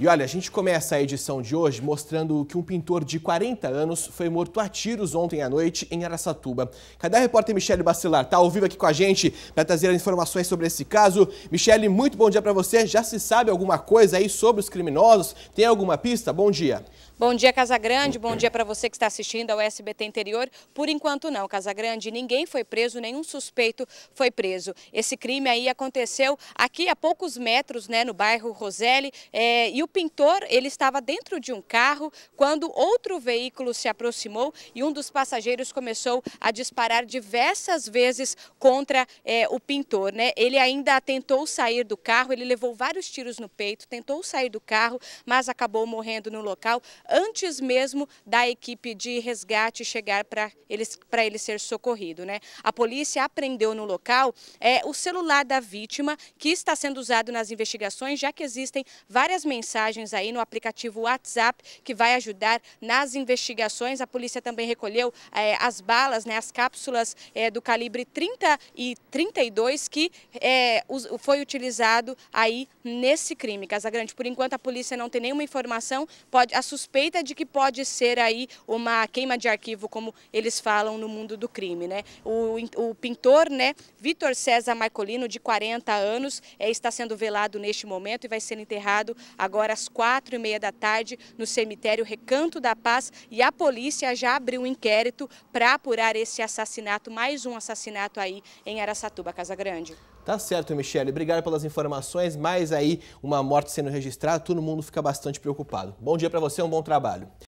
E olha, a gente começa a edição de hoje mostrando que um pintor de 40 anos foi morto a tiros ontem à noite em Araçatuba. Cadê a repórter Michele Bacilar? Tá ao vivo aqui com a gente para trazer informações sobre esse caso. Michele, muito bom dia para você. Já se sabe alguma coisa aí sobre os criminosos? Tem alguma pista? Bom dia. Bom dia, Casagrande. Bom dia para você que está assistindo ao SBT Interior. Por enquanto não, Casagrande, ninguém foi preso, nenhum suspeito foi preso. Esse crime aí aconteceu aqui a poucos metros, né, no bairro Roseli, é, e o o pintor ele estava dentro de um carro quando outro veículo se aproximou e um dos passageiros começou a disparar diversas vezes contra é, o pintor. Né? Ele ainda tentou sair do carro, ele levou vários tiros no peito, tentou sair do carro, mas acabou morrendo no local antes mesmo da equipe de resgate chegar para ele, ele ser socorrido. Né? A polícia apreendeu no local é, o celular da vítima que está sendo usado nas investigações, já que existem várias mensagens mensagens aí no aplicativo WhatsApp, que vai ajudar nas investigações. A polícia também recolheu é, as balas, né, as cápsulas é, do calibre 30 e 32 que é, foi utilizado aí nesse crime. Casagrande, por enquanto a polícia não tem nenhuma informação, pode, a suspeita de que pode ser aí uma queima de arquivo, como eles falam no mundo do crime. Né? O, o pintor, né, Vitor César Marcolino, de 40 anos, é, está sendo velado neste momento e vai ser enterrado agora agora às quatro e meia da tarde no cemitério Recanto da Paz e a polícia já abriu um inquérito para apurar esse assassinato, mais um assassinato aí em Araçatuba, Casa Grande. Tá certo, Michele. Obrigado pelas informações. Mais aí uma morte sendo registrada, todo mundo fica bastante preocupado. Bom dia para você, um bom trabalho.